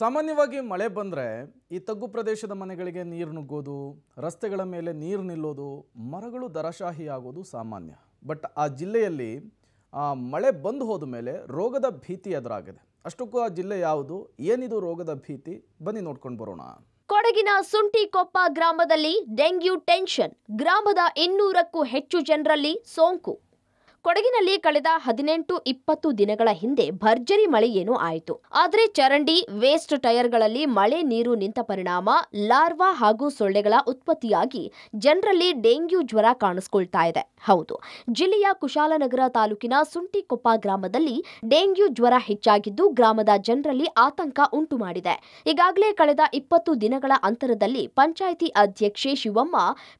ಸಾಮಾನ್ಯವಾಗಿ ಮಳೆ ಬಂದರೆ ಈ ತಗ್ಗು ಪ್ರದೇಶದ ಮನೆಗಳಿಗೆ ನೀರು ನುಗ್ಗೋದು ರಸ್ತೆಗಳ ಮೇಲೆ ನೀರು ನಿಲ್ಲೋದು ಮರಗಳು ದರಶಾಹಿ ಆಗೋದು ಸಾಮಾನ್ಯ ಬಟ್ ಆ ಜಿಲ್ಲೆಯಲ್ಲಿ ಮಳೆ ಬಂದು ಹೋದ ಮೇಲೆ ರೋಗದ ಭೀತಿ ಎದುರಾಗಿದೆ ಅಷ್ಟಕ್ಕೂ ಆ ಜಿಲ್ಲೆ ಯಾವುದು ಏನಿದು ರೋಗದ ಭೀತಿ ಬನ್ನಿ ನೋಡ್ಕೊಂಡು ಬರೋಣ ಕೊಡಗಿನ ಸುಂಟಿಕೊಪ್ಪ ಗ್ರಾಮದಲ್ಲಿ ಡೆಂಗ್ಯೂ ಟೆನ್ಷನ್ ಗ್ರಾಮದ ಇನ್ನೂರಕ್ಕೂ ಹೆಚ್ಚು ಜನರಲ್ಲಿ ಸೋಂಕು ಕೊಡಗಿನಲ್ಲಿ ಕಳೆದ ಹದಿನೆಂಟು ಇಪ್ಪತ್ತು ದಿನಗಳ ಹಿಂದೆ ಭರ್ಜರಿ ಮಳೆ ಏನು ಆಯಿತು ಆದರೆ ಚರಂಡಿ ವೇಸ್ಟ್ ಟೈರ್ಗಳಲ್ಲಿ ಮಳೆ ನೀರು ನಿಂತ ಪರಿಣಾಮ ಲಾರ್ವಾ ಹಾಗೂ ಸೊಳ್ಳೆಗಳ ಉತ್ಪತ್ತಿಯಾಗಿ ಜನರಲ್ಲಿ ಡೆಂಗ್ಯೂ ಜ್ವರ ಕಾಣಿಸ್ಕೊಳ್ತಾ ಇದೆ ಹೌದು ಜಿಲ್ಲೆಯ ಕುಶಾಲನಗರ ತಾಲೂಕಿನ ಸುಂಟಿಕೊಪ್ಪ ಗ್ರಾಮದಲ್ಲಿ ಡೆಂಗ್ಯೂ ಜ್ವರ ಹೆಚ್ಚಾಗಿದ್ದು ಗ್ರಾಮದ ಜನರಲ್ಲಿ ಆತಂಕ ಉಂಟು ಮಾಡಿದೆ ಈಗಾಗಲೇ ಕಳೆದ ಇಪ್ಪತ್ತು ದಿನಗಳ ಅಂತರದಲ್ಲಿ ಪಂಚಾಯಿತಿ ಅಧ್ಯಕ್ಷೆ ಶಿವಮ್ಮ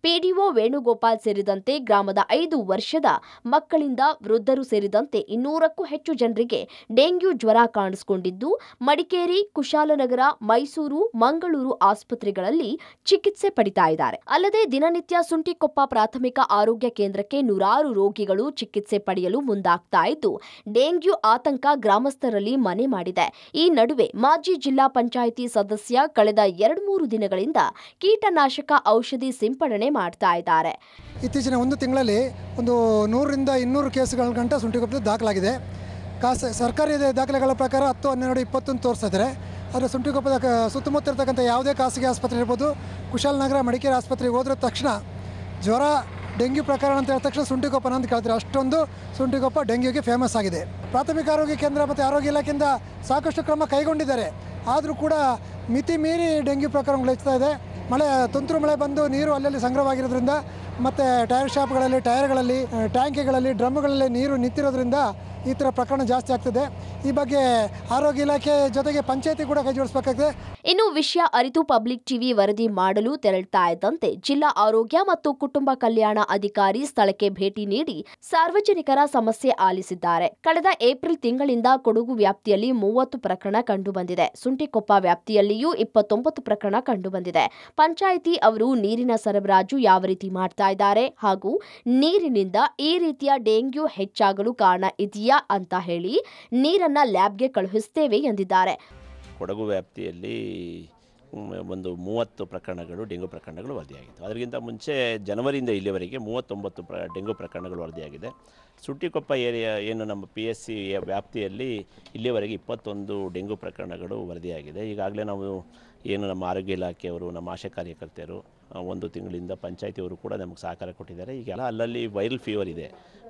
ಪಿಡಿಒ ವೇಣುಗೋಪಾಲ್ ಸೇರಿದಂತೆ ಗ್ರಾಮದ ಐದು ವರ್ಷದ ಮಕ್ಕಳಿಂದ ವೃದ್ಧರು ಸೇರಿದಂತೆ ಇನ್ನೂರಕ್ಕೂ ಹೆಚ್ಚು ಜನರಿಗೆ ಡೆಂಗ್ಯೂ ಜ್ವರ ಕಾಣಿಸಿಕೊಂಡಿದ್ದು ಮಡಿಕೇರಿ ಕುಶಾಲನಗರ ಮೈಸೂರು ಮಂಗಳೂರು ಆಸ್ಪತ್ರೆಗಳಲ್ಲಿ ಚಿಕಿತ್ಸೆ ಪಡಿತಾ ಇದ್ದಾರೆ ಅಲ್ಲದೆ ದಿನನಿತ್ಯ ಸುಂಟಿಕೊಪ್ಪ ಪ್ರಾಥಮಿಕ ಆರೋಗ್ಯ ಕೇಂದ್ರಕ್ಕೆ ನೂರಾರು ರೋಗಿಗಳು ಚಿಕಿತ್ಸೆ ಪಡೆಯಲು ಮುಂದಾಗ್ತಾ ಇದ್ದು ಡೆಂಗ್ಯೂ ಆತಂಕ ಗ್ರಾಮಸ್ಥರಲ್ಲಿ ಮನೆ ಮಾಡಿದೆ ಈ ನಡುವೆ ಮಾಜಿ ಜಿಲ್ಲಾ ಪಂಚಾಯಿತಿ ಸದಸ್ಯ ಕಳೆದ ಎರಡು ಮೂರು ದಿನಗಳಿಂದ ಕೀಟನಾಶಕ ಔಷಧಿ ಸಿಂಪಡಣೆ ಮಾಡ್ತಾ ಇದ್ದಾರೆ ಇತ್ತೀಚಿನ ಒಂದು ತಿಂಗಳಲ್ಲಿ ಒಂದು ನೂರರಿಂದ ಇನ್ನೂರು ಮುನ್ನೂರು ಕೇಸುಗಳ ಗಂಟ ಸುಂಟಿಕೊಪ್ಪಲು ದಾಖಲಾಗಿದೆ ಖಾಸ ಸರ್ಕಾರಿ ದಾಖಲೆಗಳ ಪ್ರಕಾರ ಹತ್ತು ಹನ್ನೆರಡು ಇಪ್ಪತ್ತೊಂದು ತೋರಿಸಿದ್ರೆ ಆದರೆ ಸುಂಟಿಕೊಪ್ಪದ ಸುತ್ತಮುತ್ತ ಇರತಕ್ಕಂಥ ಯಾವುದೇ ಖಾಸಗಿ ಆಸ್ಪತ್ರೆ ಇರ್ಬೋದು ಕುಶಾಲನಗರ ಮಡಿಕೇರಿ ಆಸ್ಪತ್ರೆಗೆ ಹೋದ್ರ ತಕ್ಷಣ ಜ್ವರ ಡೆಂಗ್ಯೂ ಪ್ರಕರಣ ಅಂತ ಹೇಳಿದ ತಕ್ಷಣ ಸುಂಟಿಕೊಪ್ಪನ ಅಂತ ಕೇಳ್ತಾರೆ ಅಷ್ಟೊಂದು ಸುಂಟಿಕೊಪ್ಪ ಡೆಂಗ್ಯೂಗೆ ಫೇಮಸ್ ಆಗಿದೆ ಪ್ರಾಥಮಿಕ ಆರೋಗ್ಯ ಕೇಂದ್ರ ಮತ್ತು ಆರೋಗ್ಯ ಇಲಾಖೆಯಿಂದ ಸಾಕಷ್ಟು ಕ್ರಮ ಕೈಗೊಂಡಿದ್ದಾರೆ ಆದರೂ ಕೂಡ ಮಿತಿ ಮೀರಿ ಡೆಂಗ್ಯೂ ಪ್ರಕರಣಗಳು ಹೆಚ್ಚುತ್ತಾ ಇದೆ ಮಳೆ ತುಂತುರು ಮಳೆ ಬಂದು ನೀರು ಅಲ್ಲಲ್ಲಿ ಸಂಗ್ರಹವಾಗಿರೋದ್ರಿಂದ ಮತ್ತು ಟೈರ್ ಶಾಪ್ಗಳಲ್ಲಿ ಟೈರ್ಗಳಲ್ಲಿ ಟ್ಯಾಂಕಿಗಳಲ್ಲಿ ಡ್ರಮ್ಗಳಲ್ಲಿ ನೀರು ನಿಂತಿರೋದ್ರಿಂದ ಈ ಥರ ಪ್ರಕರಣ ಜಾಸ್ತಿ ಆಗ್ತದೆ ಈ ಬಗ್ಗೆ ಆರೋಗ್ಯ ಇಲಾಖೆ ಜೊತೆಗೆ ಪಂಚಾಯತಿ ಕೂಡ ಕೈ ಜೋಡಿಸಬೇಕಾಗಿದೆ ಇನ್ನು ವಿಷಯ ಅರಿತು ಪಬ್ಲಿಕ್ ಟಿವಿ ವರದಿ ಮಾಡಲು ತೆರಳುತ್ತಾ ಇದ್ದಂತೆ ಜಿಲ್ಲಾ ಆರೋಗ್ಯ ಮತ್ತು ಕುಟುಂಬ ಕಲ್ಯಾಣ ಅಧಿಕಾರಿ ಸ್ಥಳಕ್ಕೆ ಭೇಟಿ ನೀಡಿ ಸಾರ್ವಜನಿಕರ ಸಮಸ್ಯೆ ಆಲಿಸಿದ್ದಾರೆ ಕಳೆದ ಏಪ್ರಿಲ್ ತಿಂಗಳಿಂದ ಕೊಡಗು ವ್ಯಾಪ್ತಿಯಲ್ಲಿ ಮೂವತ್ತು ಪ್ರಕರಣ ಕಂಡುಬಂದಿದೆ ಸುಂಟಿಕೊಪ್ಪ ವ್ಯಾಪ್ತಿಯಲ್ಲಿಯೂ ಇಪ್ಪತ್ತೊಂಬತ್ತು ಪ್ರಕರಣ ಕಂಡುಬಂದಿದೆ ಪಂಚಾಯಿತಿ ಅವರು ನೀರಿನ ಸರಬರಾಜು ಯಾವ ರೀತಿ ಮಾಡ್ತಾ ಇದ್ದಾರೆ ಹಾಗೂ ನೀರಿನಿಂದ ಈ ರೀತಿಯ ಡೆಂಗ್ಯೂ ಹೆಚ್ಚಾಗಲು ಕಾರಣ ಇದೆಯಾ ಅಂತ ಹೇಳಿ ನೀರನ್ನು ಲ್ಯಾಬ್ಗೆ ಕಳುಹಿಸ್ತೇವೆ ಎಂದಿದ್ದಾರೆ ಕೊಡಗು ವ್ಯಾಪ್ತಿಯಲ್ಲಿ ಒಂದು ಮೂವತ್ತು ಪ್ರಕರಣಗಳು ಡೆಂಗು ಪ್ರಕರಣಗಳು ವರದಿಯಾಗಿತ್ತು ಅದಕ್ಕಿಂತ ಮುಂಚೆ ಜನವರಿಯಿಂದ ಇಲ್ಲಿವರೆಗೆ ಮೂವತ್ತೊಂಬತ್ತು ಪ್ರ ಡೆಂಗು ಪ್ರಕರಣಗಳು ವರದಿಯಾಗಿದೆ ಸುಟ್ಟಿಕೊಪ್ಪ ಏರಿಯಾ ಏನು ನಮ್ಮ ಪಿ ಎಸ್ ಸಿ ವ್ಯಾಪ್ತಿಯಲ್ಲಿ ಇಲ್ಲಿವರೆಗೆ ಇಪ್ಪತ್ತೊಂದು ಡೆಂಗು ಪ್ರಕರಣಗಳು ವರದಿಯಾಗಿದೆ ಈಗಾಗಲೇ ನಾವು ಏನು ನಮ್ಮ ಆರೋಗ್ಯ ಇಲಾಖೆಯವರು ನಮ್ಮ ಆಶಾ ಕಾರ್ಯಕರ್ತೆಯರು ಒಂದು ತಿಂಗಳಿಂದ ಪಂಚಾಯತಿಯವರು ಕೂಡ ನಮಗೆ ಸಹಕಾರ ಕೊಟ್ಟಿದ್ದಾರೆ ಈಗೆಲ್ಲ ಅಲ್ಲಲ್ಲಿ ವೈರಲ್ ಫೀವರ್ ಇದೆ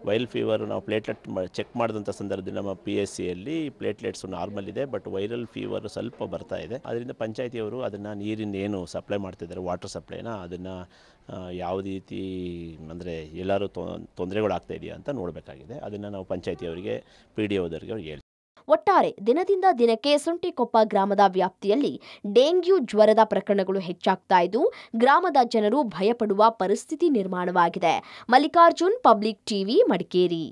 ವೈಲ್ ಫೀವರ್ ನಾವು ಪ್ಲೇಟ್ಲೆಟ್ ಚೆಕ್ ಮಾಡಿದಂಥ ಸಂದರ್ಭದಲ್ಲಿ ನಮ್ಮ ಪಿ ಎಸ್ ಸಿಯಲ್ಲಿ ಪ್ಲೇಟ್ಲೆಟ್ಸ್ ನಾರ್ಮಲ್ ಇದೆ ಬಟ್ ವೈರಲ್ ಫೀವರ್ ಸ್ವಲ್ಪ ಬರ್ತಾ ಇದೆ ಅದರಿಂದ ಪಂಚಾಯಿತಿಯವರು ಅದನ್ನು ನೀರಿನ ಏನು ಸಪ್ಲೈ ಮಾಡ್ತಿದ್ದಾರೆ ವಾಟರ್ ಸಪ್ಲೈನ ಅದನ್ನು ಯಾವ ರೀತಿ ಅಂದರೆ ಎಲ್ಲರೂ ತೊಂದರೆಗಳಾಗ್ತಾ ಇದೆಯಾ ಅಂತ ನೋಡಬೇಕಾಗಿದೆ ಅದನ್ನು ನಾವು ಪಂಚಾಯಿತಿಯವರಿಗೆ ಪಿ ಡಿ ಓದವರಿಗೆ ಅವ್ರಿಗೆ ಹೇಳ್ತೀವಿ ಒಟ್ಟಾರೆ ದಿನದಿಂದ ದಿನಕ್ಕೆ ಸುಂಟಿಕೊಪ್ಪ ಗ್ರಾಮದ ವ್ಯಾಪ್ತಿಯಲ್ಲಿ ಡೆಂಗ್ಯೂ ಜ್ವರದ ಪ್ರಕರಣಗಳು ಹೆಚ್ಚಾಗ್ತಾ ಇದ್ದು ಗ್ರಾಮದ ಜನರು ಭಯಪಡುವ ಪರಿಸ್ಥಿತಿ ನಿರ್ಮಾಣವಾಗಿದೆ ಮಲ್ಲಿಕಾರ್ಜುನ್ ಪಬ್ಲಿಕ್ ಟಿವಿ ಮಡಿಕೇರಿ